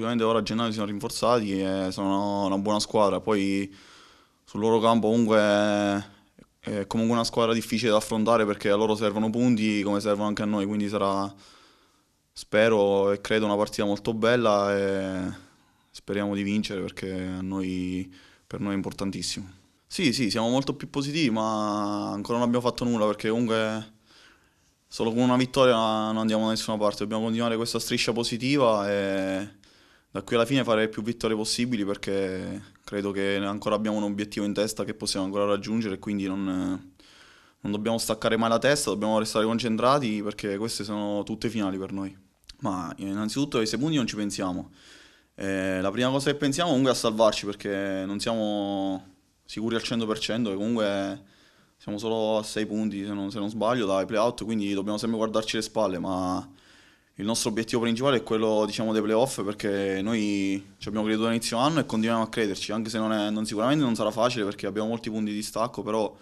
sicuramente ora a gennaio si sono rinforzati e sono una buona squadra. Poi sul loro campo comunque è comunque una squadra difficile da affrontare perché a loro servono punti come servono anche a noi, quindi sarà spero e credo una partita molto bella e speriamo di vincere perché a noi, per noi è importantissimo. Sì, sì, siamo molto più positivi, ma ancora non abbiamo fatto nulla perché comunque solo con una vittoria non andiamo da nessuna parte, dobbiamo continuare questa striscia positiva e da qui alla fine fare più vittorie possibili perché credo che ancora abbiamo un obiettivo in testa che possiamo ancora raggiungere e quindi non, non, dobbiamo staccare mai la testa, dobbiamo restare concentrati perché queste sono tutte finali per noi. Ma innanzitutto ai secondi non ci pensiamo. Eh, la prima cosa che pensiamo comunque è a salvarci perché non siamo sicuri al 100% e comunque siamo solo a 6 punti se non, se non sbaglio dai playout quindi dobbiamo sempre guardarci le spalle ma il nostro obiettivo principale è quello diciamo, dei playoff perché noi ci abbiamo creduto all'inizio anno e continuiamo a crederci, anche se non è, non, sicuramente non sarà facile perché abbiamo molti punti di stacco, però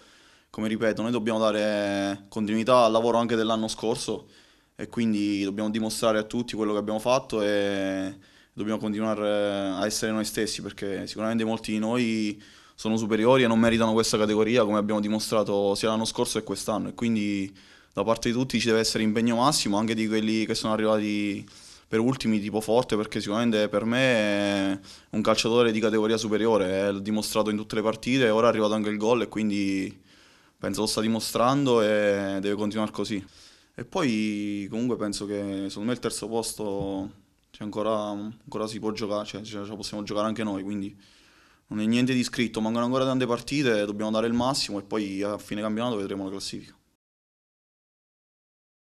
come ripeto noi dobbiamo dare continuità al lavoro anche dell'anno scorso e quindi dobbiamo dimostrare a tutti quello che abbiamo fatto e dobbiamo continuare a essere noi stessi perché sicuramente molti di noi sono superiori e non meritano questa categoria come abbiamo dimostrato sia l'anno scorso che quest'anno e quindi da parte di tutti ci deve essere impegno massimo, anche di quelli che sono arrivati per ultimi tipo forte perché sicuramente per me è un calciatore di categoria superiore, l'ho dimostrato in tutte le partite, ora è arrivato anche il gol e quindi penso lo sta dimostrando e deve continuare così. E poi comunque penso che secondo me il terzo posto cioè, ancora, ancora, si può giocare, cioè, ce la possiamo giocare anche noi, quindi non è niente di scritto, mancano ancora tante partite, dobbiamo dare il massimo e poi a fine campionato vedremo la classifica.